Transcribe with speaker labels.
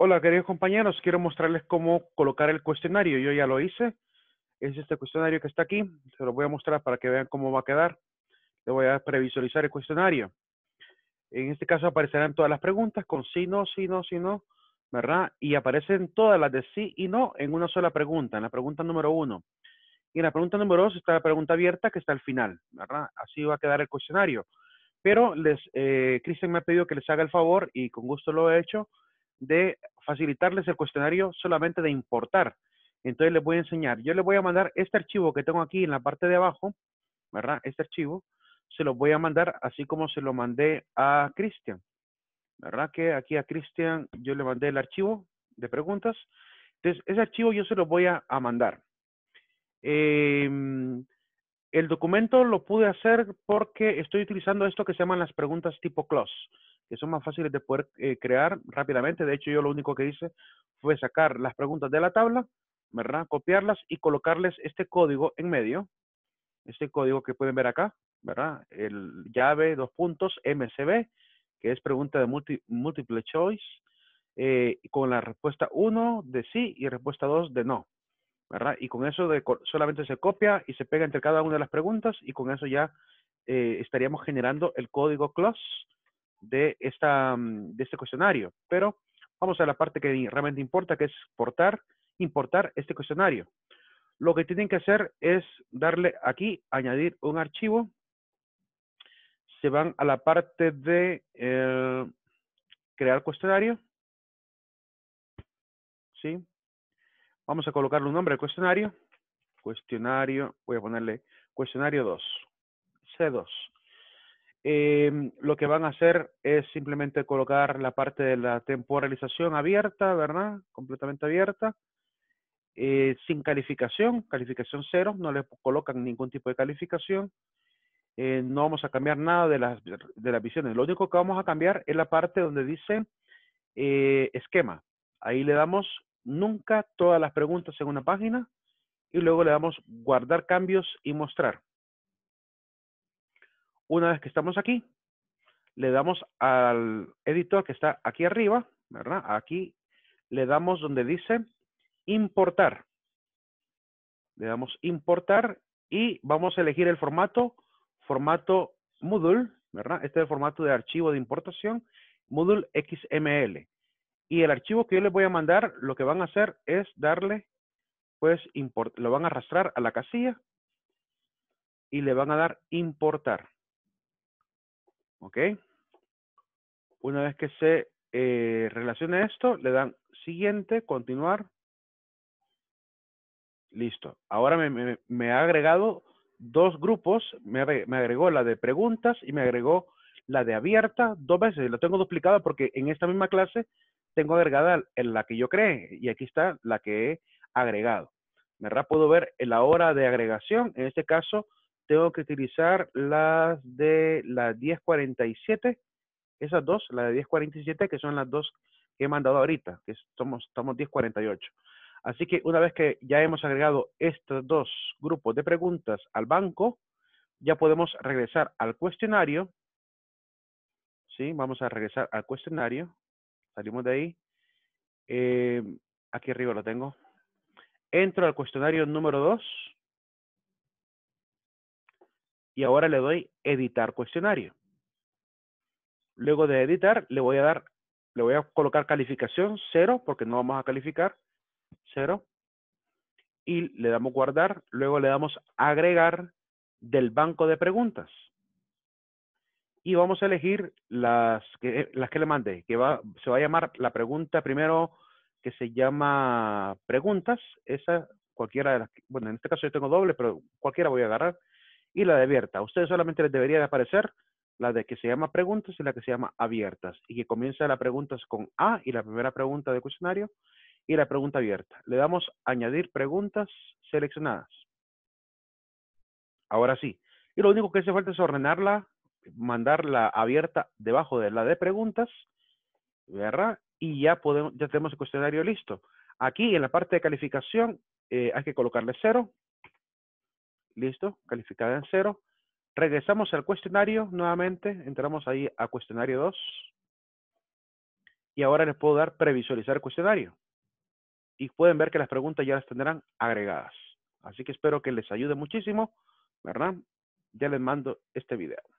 Speaker 1: Hola, queridos compañeros, quiero mostrarles cómo colocar el cuestionario. Yo ya lo hice. Es este cuestionario que está aquí. Se lo voy a mostrar para que vean cómo va a quedar. Le voy a previsualizar el cuestionario. En este caso aparecerán todas las preguntas con sí, no, sí, no, sí, no, ¿verdad? Y aparecen todas las de sí y no en una sola pregunta, en la pregunta número uno. Y en la pregunta número dos está la pregunta abierta que está al final, ¿verdad? Así va a quedar el cuestionario. Pero les, eh, me ha pedido que les haga el favor y con gusto lo he hecho de facilitarles el cuestionario solamente de importar. Entonces les voy a enseñar. Yo les voy a mandar este archivo que tengo aquí en la parte de abajo, ¿verdad? Este archivo se lo voy a mandar así como se lo mandé a Cristian. ¿Verdad que aquí a Cristian yo le mandé el archivo de preguntas? Entonces, ese archivo yo se lo voy a, mandar. Em, el documento lo pude hacer porque estoy utilizando esto que se llaman las preguntas tipo close que son más fáciles de poder eh, crear rápidamente. De hecho, yo lo único que hice fue sacar las preguntas de la tabla, ¿verdad? Copiarlas y colocarles este código en medio. Este código que pueden ver acá, ¿verdad? El llave dos puntos MCB, que es pregunta de multi, múltiple choice, eh, con la respuesta 1 de sí y respuesta 2 de no. ¿verdad? Y con eso solamente se copia y se pega entre cada una de las preguntas y con eso ya eh, estaríamos generando el código CLOS de, esta, mm, este cuestionario. Pero vamos a la parte que realmente importa, que es exportar, importar este cuestionario. Lo que tienen que hacer es darle aquí, añadir un archivo. Se van a la parte de eh, crear cuestionario. ¿Sí? Vamos a colocarle un nombre al cuestionario. Cuestionario, voy a ponerle cuestionario 2. C2. Em, lo que van a hacer es simplemente colocar la parte de la temporalización abierta, ¿verdad? Completamente abierta, eh, sin calificación, calificación cero, no le colocan ningún tipo de calificación. Eh, no vamos a cambiar nada de las, de las visiones. Lo único que vamos a cambiar es la parte donde dice eh, esquema. Ahí le damos nunca todas las preguntas en una página y luego le damos guardar cambios y mostrar. Una vez que estamos aquí, le damos al editor que está aquí arriba, ¿verdad? Aquí le damos donde dice importar. Le damos importar y vamos a elegir el formato, formato Moodle, ¿verdad? Este es el formato de archivo de importación, Moodle XML. Y el archivo que yo les voy a mandar, lo que van a hacer es darle, pues, import, lo van a arrastrar a la casilla y le van a dar importar. ¿Ok? Una vez que se eh, relaciona esto, le dan siguiente, continuar. Listo. Ahora me, ha agregado dos grupos. Me, agregó la de preguntas y me agregó la de abierta dos veces. Lo tengo duplicado porque en esta misma clase tengo agregada la que yo creé y aquí está la que he agregado. ¿Verdad? Puedo ver la hora de agregación. En este caso tengo que utilizar las de las 1047, esas dos, las de 1047, que son las dos que he mandado ahorita, que somos, estamos 1048. Así que una vez que ya hemos agregado estos dos grupos de preguntas al banco, ya podemos regresar al cuestionario. ¿Sí? Vamos a regresar al cuestionario. Salimos de ahí. Eh, aquí arriba lo tengo. Entro al cuestionario número 2 y ahora le doy editar cuestionario. Luego de editar, le voy a dar, le voy a colocar calificación cero, porque no vamos a calificar, Cero. Y le damos guardar, luego le damos agregar del banco de preguntas. Y vamos a elegir las que, las que le mande. que va, se va a llamar la pregunta primero que se llama preguntas, esa cualquiera de las, bueno, en este caso yo tengo doble, pero cualquiera voy a agarrar y la de abierta. ustedes solamente les debería de aparecer la de que se llama preguntas y la que se llama abiertas. Y que comienza las preguntas con A y la primera pregunta del cuestionario y la pregunta abierta. Le damos añadir preguntas seleccionadas. Ahora sí. Y lo único que hace falta es ordenarla, mandar la abierta debajo de la de preguntas, ¿verdad? Y ya, podemos, ya tenemos el cuestionario listo. Aquí en la parte de calificación eh, hay que colocarle cero Listo, calificada en cero. Regresamos al cuestionario nuevamente, entramos ahí a cuestionario 2. Y ahora les puedo dar previsualizar el cuestionario. Y pueden ver que las preguntas ya las tendrán agregadas. Así que espero que les ayude muchísimo, ¿verdad? Ya les mando este video.